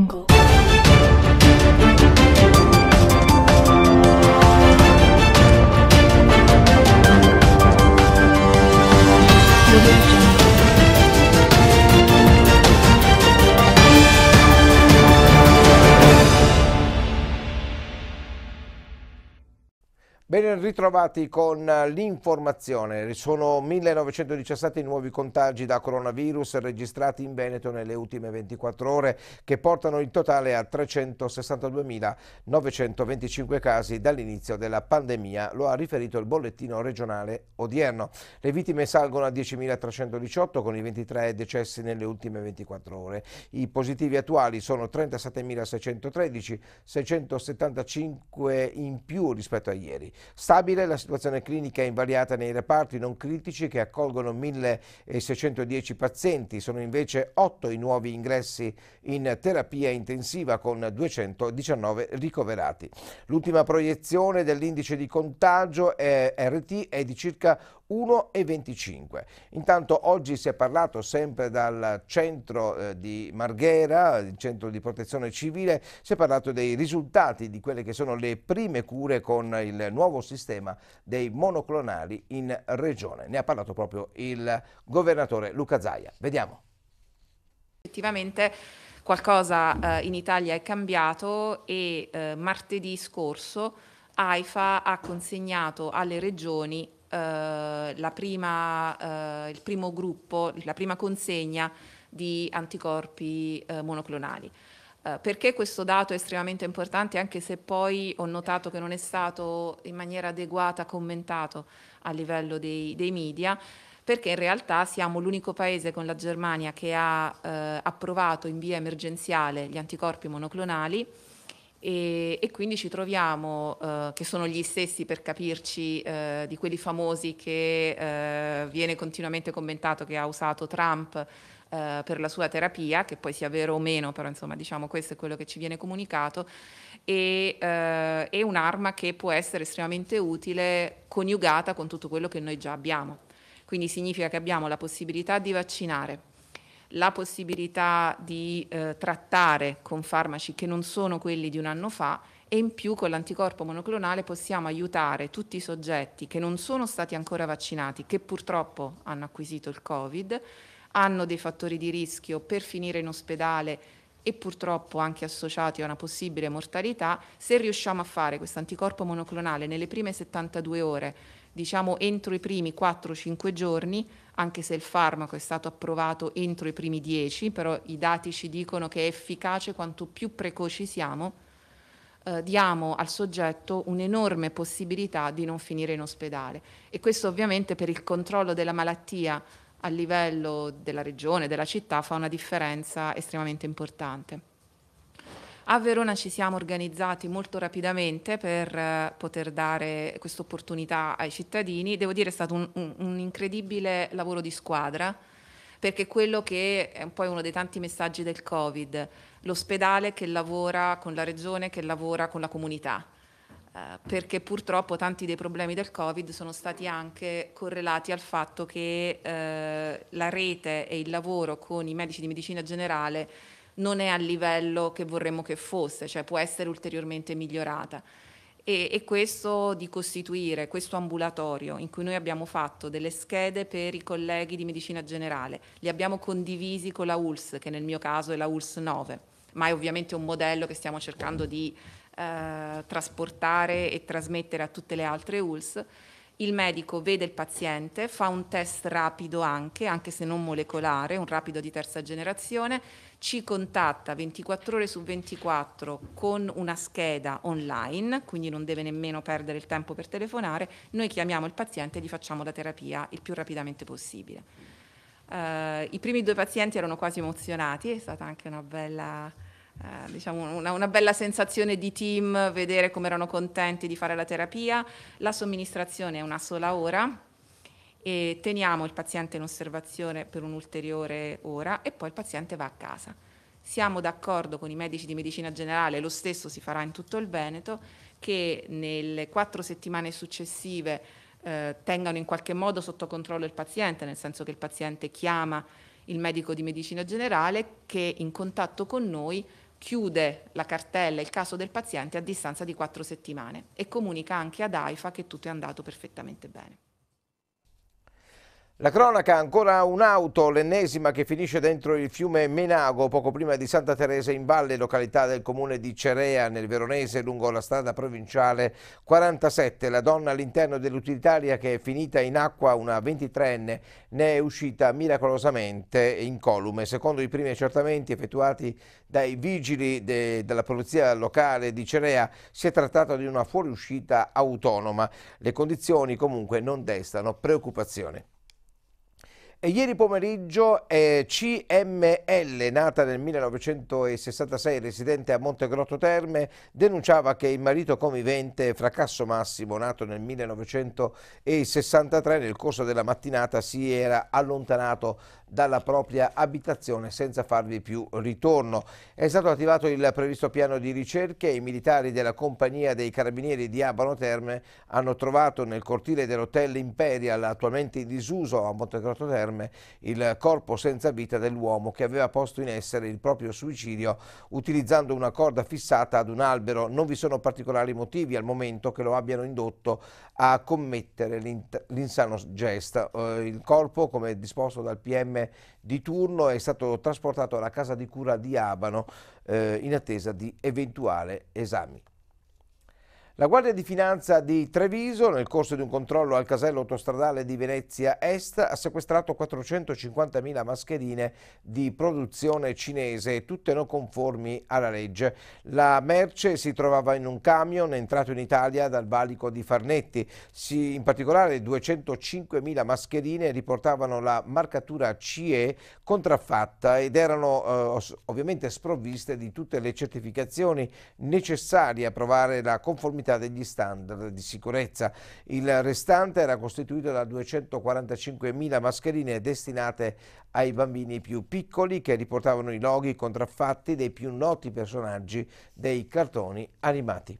jungle Ben ritrovati con eh, l'informazione. Sono 1917 i nuovi contagi da coronavirus registrati in Veneto nelle ultime 24 ore che portano il totale a 362.925 casi dall'inizio della pandemia, lo ha riferito il bollettino regionale odierno. Le vittime salgono a 10.318 con i 23 decessi nelle ultime 24 ore. I positivi attuali sono 37.613, 675 in più rispetto a ieri. Stabile la situazione clinica è invariata nei reparti non critici che accolgono 1610 pazienti, sono invece 8 i nuovi ingressi in terapia intensiva con 219 ricoverati. L'ultima proiezione dell'indice di contagio è RT è di circa 1,25. Intanto oggi si è parlato sempre dal centro eh, di Marghera, il centro di protezione civile, si è parlato dei risultati di quelle che sono le prime cure con il nuovo nuovo sistema dei monoclonali in regione. Ne ha parlato proprio il governatore Luca Zaia. Vediamo. Effettivamente qualcosa eh, in Italia è cambiato e eh, martedì scorso AIFA ha consegnato alle regioni eh, prima, eh, il primo gruppo, la prima consegna di anticorpi eh, monoclonali. Eh, perché questo dato è estremamente importante, anche se poi ho notato che non è stato in maniera adeguata commentato a livello dei, dei media, perché in realtà siamo l'unico paese con la Germania che ha uh, approvato in via emergenziale gli anticorpi monoclonali e, e quindi ci troviamo, eh, che sono gli stessi per capirci eh, di quelli famosi che eh, viene continuamente commentato che ha usato Trump eh, per la sua terapia, che poi sia vero o meno, però insomma diciamo questo è quello che ci viene comunicato, e, eh, è un'arma che può essere estremamente utile coniugata con tutto quello che noi già abbiamo. Quindi significa che abbiamo la possibilità di vaccinare la possibilità di eh, trattare con farmaci che non sono quelli di un anno fa e in più con l'anticorpo monoclonale possiamo aiutare tutti i soggetti che non sono stati ancora vaccinati, che purtroppo hanno acquisito il Covid, hanno dei fattori di rischio per finire in ospedale e purtroppo anche associati a una possibile mortalità, se riusciamo a fare questo anticorpo monoclonale nelle prime 72 ore diciamo entro i primi 4-5 giorni, anche se il farmaco è stato approvato entro i primi 10, però i dati ci dicono che è efficace quanto più precoci siamo, eh, diamo al soggetto un'enorme possibilità di non finire in ospedale. E questo ovviamente per il controllo della malattia a livello della regione, della città, fa una differenza estremamente importante. A Verona ci siamo organizzati molto rapidamente per eh, poter dare questa opportunità ai cittadini. Devo dire è stato un, un, un incredibile lavoro di squadra perché quello che è poi uno dei tanti messaggi del Covid, l'ospedale che lavora con la regione, che lavora con la comunità, eh, perché purtroppo tanti dei problemi del Covid sono stati anche correlati al fatto che eh, la rete e il lavoro con i medici di medicina generale non è al livello che vorremmo che fosse, cioè può essere ulteriormente migliorata. E, e, questo di costituire questo ambulatorio in cui noi abbiamo fatto delle schede per i colleghi di medicina generale, li abbiamo condivisi con la ULS, che nel mio caso è la ULS 9, ma è ovviamente un modello che stiamo cercando di eh, trasportare e trasmettere a tutte le altre ULS. Il medico vede il paziente, fa un test rapido anche, anche se non molecolare, un rapido di terza generazione, ci contatta 24 ore su 24 con una scheda online, quindi non deve nemmeno perdere il tempo per telefonare, noi chiamiamo il paziente e gli facciamo la terapia il più rapidamente possibile. Uh, I primi due pazienti erano quasi emozionati, è stata anche una bella, Uh, diciamo una, una, bella sensazione di team, vedere come erano contenti di fare la terapia. La somministrazione è una sola ora, e teniamo il paziente in osservazione per un'ulteriore ora e poi il paziente va a casa. Siamo d'accordo con i medici di medicina generale, lo stesso si farà in tutto il Veneto, che nelle quattro settimane successive eh, tengano in qualche modo sotto controllo il paziente, nel senso che il paziente chiama il medico di medicina generale che in contatto con noi chiude la cartella, il caso del paziente a distanza di quattro settimane e comunica anche ad AIFA che tutto è andato perfettamente bene. La cronaca ancora un'auto, l'ennesima che finisce dentro il fiume Menago poco prima di Santa Teresa in Valle, località del comune di Cerea nel Veronese lungo la strada provinciale 47. La donna all'interno dell'utilitaria che è finita in acqua, una 23enne, ne è uscita miracolosamente incolume. Secondo i primi accertamenti effettuati dai vigili de della polizia locale di Cerea si è trattato di una fuoriuscita autonoma. Le condizioni comunque non destano preoccupazione ieri pomeriggio eh, CML, nata nel 1966 residente a Montegrotto Terme, denunciava che il marito convivente Fracasso Massimo, nato nel 1963, nel corso della mattinata si era allontanato dalla propria abitazione senza farvi più ritorno. È stato attivato il previsto piano di ricerche e i militari della compagnia dei carabinieri di Abano Terme hanno trovato nel cortile dell'hotel Imperial, attualmente in disuso a Montecroto Terme, il corpo senza vita dell'uomo che aveva posto in essere il proprio suicidio utilizzando una corda fissata ad un albero. Non vi sono particolari motivi al momento che lo abbiano indotto a commettere l'insano gesto. Eh, il corpo, come disposto dal PM di turno è stato trasportato alla casa di cura di Abano eh, in attesa di eventuali esami. La Guardia di Finanza di Treviso, nel corso di un controllo al casello autostradale di Venezia Est, ha sequestrato 450.000 mascherine di produzione cinese, tutte non conformi alla legge. La merce si trovava in un camion entrato in Italia dal valico di Farnetti. Si, in particolare 205.000 mascherine riportavano la marcatura CE contraffatta ed erano eh, ovviamente sprovviste di tutte le certificazioni necessarie a provare la conformità conformità degli standard di sicurezza. Il restante era costituito da 245.000 mascherine destinate ai bambini più piccoli che riportavano i loghi contraffatti dei più noti personaggi dei cartoni animati.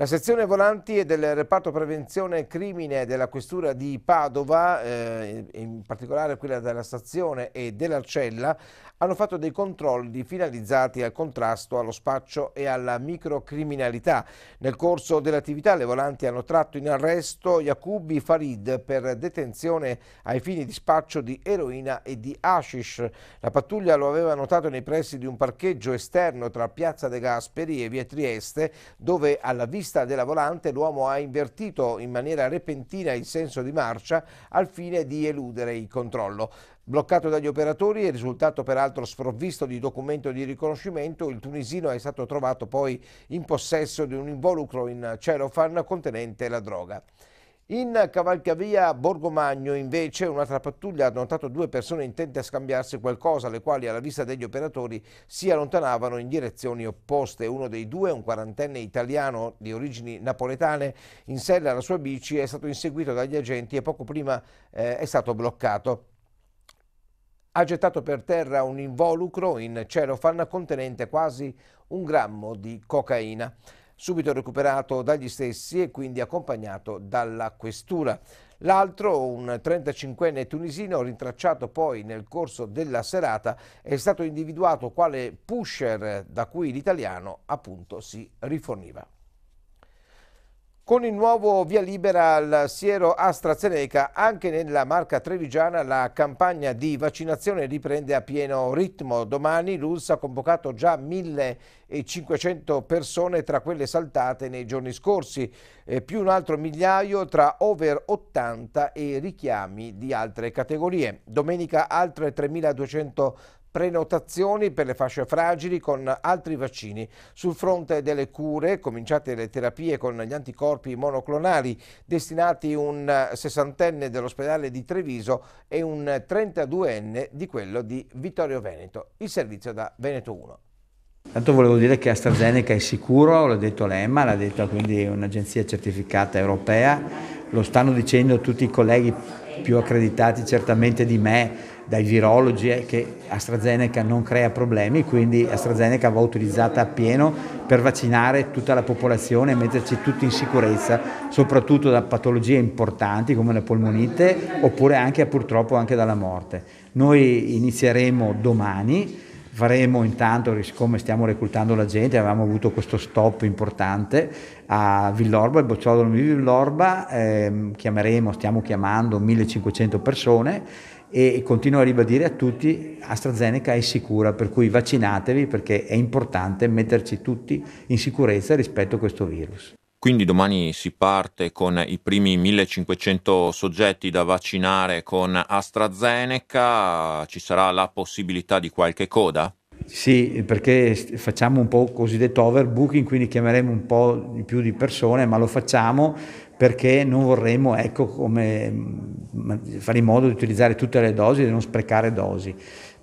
La sezione volanti e del reparto prevenzione crimine della questura di Padova, eh, in particolare quella della stazione e dell'Arcella, hanno fatto dei controlli finalizzati al contrasto allo spaccio e alla microcriminalità. Nel corso dell'attività le volanti hanno tratto in arresto Jacobi Farid per detenzione ai fini di spaccio di eroina e di hashish. La pattuglia lo aveva notato nei pressi di un parcheggio esterno tra Piazza De Gasperi e Via Trieste, dove alla vista vista della volante l'uomo ha invertito in maniera repentina il senso di marcia al fine di eludere il controllo. Bloccato dagli operatori e risultato peraltro sprovvisto di documento di riconoscimento, il tunisino è stato trovato poi in possesso di un involucro in celofan contenente la droga. In cavalcavia Borgomagno invece un'altra pattuglia ha notato due persone intente a scambiarsi qualcosa, le quali alla vista degli operatori si allontanavano in direzioni opposte. Uno dei due, un quarantenne italiano di origini napoletane, in sella alla sua bici è stato inseguito dagli agenti e poco prima eh, è stato bloccato ha gettato per terra un involucro in celofan contenente quasi un grammo di cocaina subito recuperato dagli stessi e quindi accompagnato dalla questura. L'altro, un 35enne tunisino, rintracciato poi nel corso della serata, è stato individuato quale pusher da cui l'italiano appunto si riforniva. Con il nuovo via libera al siero AstraZeneca, anche nella marca trevigiana la campagna di vaccinazione riprende a pieno ritmo. Domani l'ULS ha convocato già 1.500 persone tra quelle saltate nei giorni scorsi, e più un altro migliaio tra over 80 e richiami di altre categorie. Domenica altre 3.200 prenotazioni per le fasce fragili con altri vaccini. Sul fronte delle cure, cominciate le terapie con gli anticorpi monoclonali destinati un sessantenne dell'ospedale di Treviso e un 32enne di quello di Vittorio Veneto, il servizio da Veneto 1. Tanto volevo dire che AstraZeneca è sicuro, l'ha detto l'EMA, l'ha detto quindi un'agenzia certificata europea, lo stanno dicendo tutti i colleghi più accreditati certamente di me, dai virologi che AstraZeneca non crea problemi, quindi AstraZeneca va utilizzata a pieno per vaccinare tutta la popolazione e metterci tutti in sicurezza, soprattutto da patologie importanti come la polmonite oppure anche purtroppo anche dalla morte. Noi inizieremo domani, faremo intanto, siccome stiamo reclutando la gente, avevamo avuto questo stop importante a Villorba, il bocciodromo di Villorba, ehm, chiameremo, stiamo chiamando 1500 persone e continuo a ribadire a tutti AstraZeneca è sicura, per cui vaccinatevi perché è importante metterci tutti in sicurezza rispetto a questo virus. Quindi domani si parte con i primi 1500 soggetti da vaccinare con AstraZeneca, ci sarà la possibilità di qualche coda? Sì, perché facciamo un po' cosiddetto overbooking, quindi chiameremo un po' di più di persone, ma lo facciamo perché non vorremmo ecco, mm, fare in modo di utilizzare tutte le dosi e non sprecare dosi.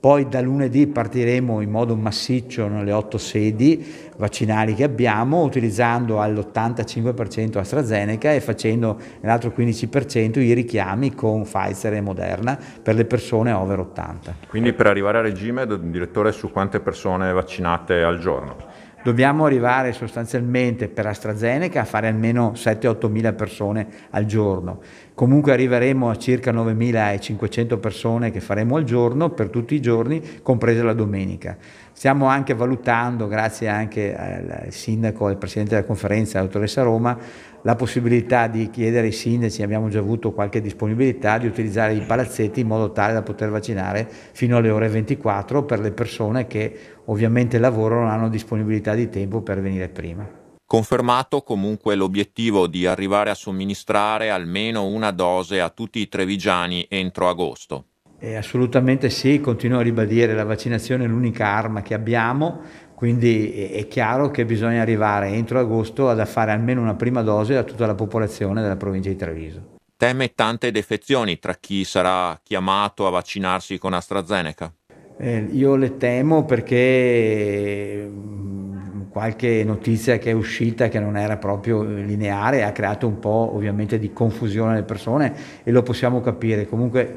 Poi da lunedì partiremo in modo massiccio nelle otto sedi vaccinali che abbiamo, utilizzando all'85% AstraZeneca e facendo nell'altro 15% i richiami con Pfizer e Moderna per le persone over 80. Quindi per arrivare a regime, direttore, su quante persone vaccinate al giorno? Dobbiamo arrivare sostanzialmente per AstraZeneca a fare almeno 7-8 mila persone al giorno. Comunque arriveremo a circa 9.500 persone che faremo al giorno per tutti i giorni, compresa la domenica. Stiamo anche valutando, grazie anche al sindaco, e al presidente della conferenza, la dottoressa Roma, la possibilità di chiedere ai sindaci, abbiamo già avuto qualche disponibilità, di utilizzare i palazzetti in modo tale da poter vaccinare fino alle ore 24 per le persone che ovviamente lavorano non hanno disponibilità di tempo per venire prima. Confermato comunque l'obiettivo di arrivare a somministrare almeno una dose a tutti i trevigiani entro agosto. Eh, assolutamente sì, continuo a ribadire, la vaccinazione è l'unica arma che abbiamo, quindi è chiaro che bisogna arrivare entro agosto ad fare almeno una prima dose a tutta la popolazione della provincia di Treviso. Teme tante defezioni tra chi sarà chiamato a vaccinarsi con AstraZeneca? Eh, io le temo perché qualche notizia che è uscita che non era proprio eh, lineare ha creato un po' ovviamente di confusione alle persone e lo possiamo capire. Comunque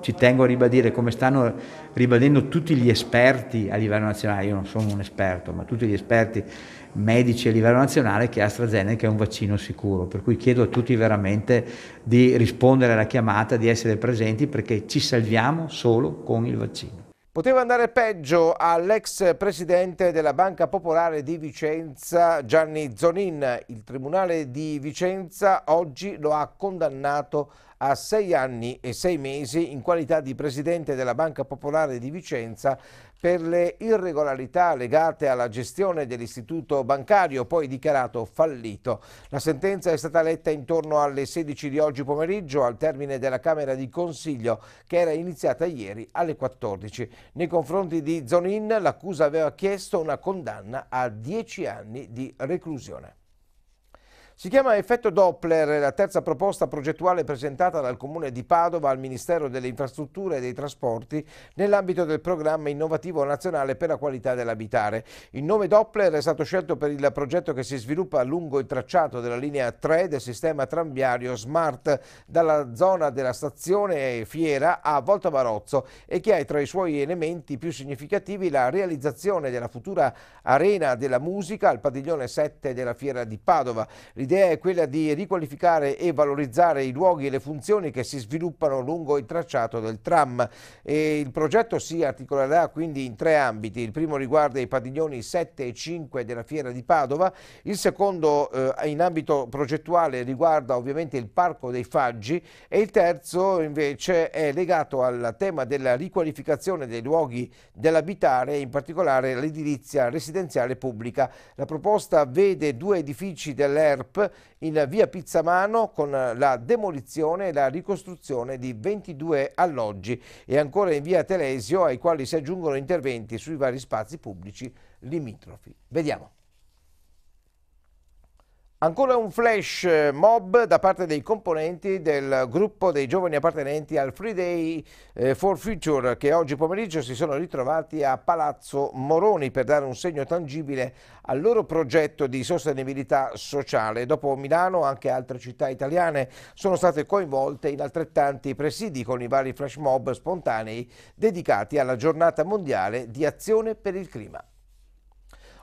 ci tengo a ribadire come stanno ribadendo tutti gli esperti a livello nazionale, io non sono un esperto, ma tutti gli esperti medici a livello nazionale che AstraZeneca è un vaccino sicuro, per cui chiedo a tutti veramente di rispondere alla chiamata, di essere presenti perché ci salviamo solo con il vaccino. Poteva andare peggio all'ex presidente della Banca Popolare di Vicenza Gianni Zonin. Il Tribunale di Vicenza oggi lo ha condannato a sei anni e sei mesi in qualità di presidente della Banca Popolare di Vicenza per le irregolarità legate alla gestione dell'istituto bancario, poi dichiarato fallito. La sentenza è stata letta intorno alle 16 di oggi pomeriggio al termine della Camera di Consiglio che era iniziata ieri alle 14. Nei confronti di Zonin l'accusa aveva chiesto una condanna a 10 anni di reclusione. Si chiama effetto Doppler, la terza proposta progettuale presentata dal Comune di Padova al Ministero delle Infrastrutture e dei Trasporti nell'ambito del programma innovativo nazionale per la qualità dell'abitare. Il nome Doppler è stato scelto per il progetto che si sviluppa lungo il tracciato della linea 3 del sistema tranviario Smart dalla zona della stazione Fiera a Volta Barozzo e che ha tra i suoi elementi più significativi la realizzazione della futura arena della musica al padiglione 7 della Fiera di Padova L'idea è quella di riqualificare e valorizzare i luoghi e le funzioni che si sviluppano lungo il tracciato del tram. E il progetto si articolerà quindi in tre ambiti. Il primo riguarda i padiglioni 7 e 5 della Fiera di Padova, il secondo eh, in ambito progettuale riguarda ovviamente il Parco dei Faggi e il terzo invece è legato al tema della riqualificazione dei luoghi dell'abitare, in particolare l'edilizia residenziale pubblica. La proposta vede due edifici dell'ERP in via Pizzamano con la demolizione e la ricostruzione di 22 alloggi e ancora in via Telesio ai quali si aggiungono interventi sui vari spazi pubblici limitrofi. Vediamo. Ancora un flash eh, mob da parte dei componenti del gruppo dei giovani appartenenti al Free Day eh, for Future che oggi pomeriggio si sono ritrovati a Palazzo Moroni per dare un segno tangibile al loro progetto di sostenibilità sociale. Dopo Milano anche altre città italiane sono state coinvolte in altrettanti presidi con i vari flash mob spontanei dedicati alla giornata mondiale di azione per il clima.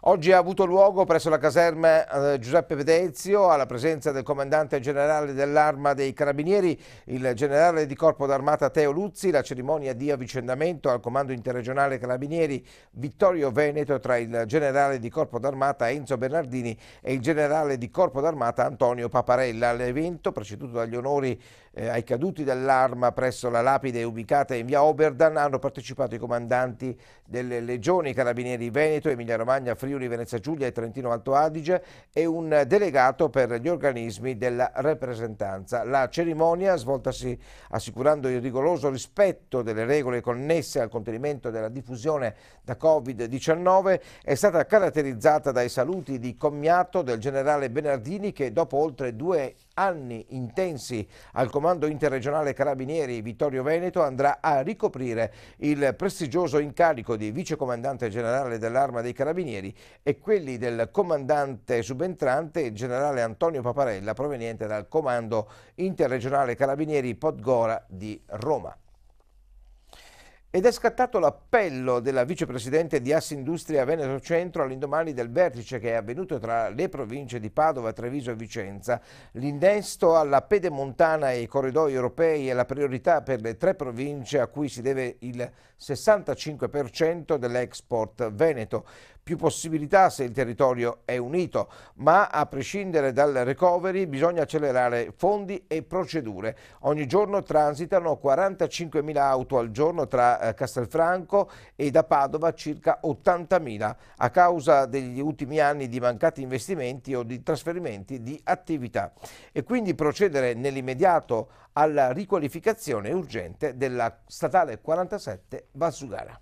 Oggi ha avuto luogo presso la caserma eh, Giuseppe Vedezio, alla presenza del comandante generale dell'arma dei carabinieri, il generale di corpo d'armata Teo Luzzi, la cerimonia di avvicendamento al comando interregionale carabinieri Vittorio Veneto tra il generale di corpo d'armata Enzo Bernardini e il generale di corpo d'armata Antonio Paparella. L'evento, preceduto dagli onori eh, ai caduti dell'arma presso la lapide ubicata in via Oberdan hanno partecipato i comandanti delle legioni carabinieri Veneto, Emilia Romagna, Friuli, Venezia Giulia e Trentino Alto Adige e un delegato per gli organismi della rappresentanza. La cerimonia, svoltasi assicurando il rigoroso rispetto delle regole connesse al contenimento della diffusione da Covid-19, è stata caratterizzata dai saluti di commiato del generale Benardini che dopo oltre due anni intensi al comando interregionale Carabinieri Vittorio Veneto andrà a ricoprire il prestigioso incarico di vicecomandante generale dell'Arma dei Carabinieri e quelli del comandante subentrante generale Antonio Paparella proveniente dal comando interregionale Carabinieri Podgora di Roma. Ed è scattato l'appello della vicepresidente di Assindustria Veneto Centro all'indomani del vertice che è avvenuto tra le province di Padova, Treviso e Vicenza. L'innesto alla pedemontana e ai corridoi europei è la priorità per le tre province a cui si deve il 65% dell'export veneto più possibilità se il territorio è unito, ma a prescindere dal recovery bisogna accelerare fondi e procedure. Ogni giorno transitano 45.000 auto al giorno tra eh, Castelfranco e da Padova circa 80.000 a causa degli ultimi anni di mancati investimenti o di trasferimenti di attività e quindi procedere nell'immediato alla riqualificazione urgente della statale 47 Valsugara.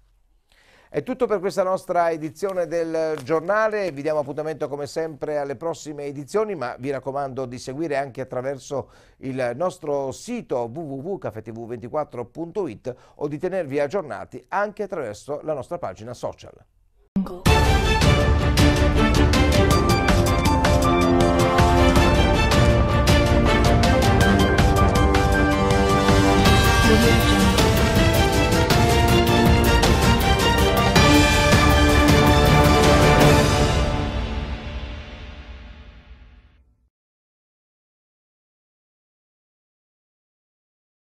È tutto per questa nostra edizione del giornale, vi diamo appuntamento come sempre alle prossime edizioni, ma vi raccomando di seguire anche attraverso il nostro sito www.cafetv24.it o di tenervi aggiornati anche attraverso la nostra pagina social. Thank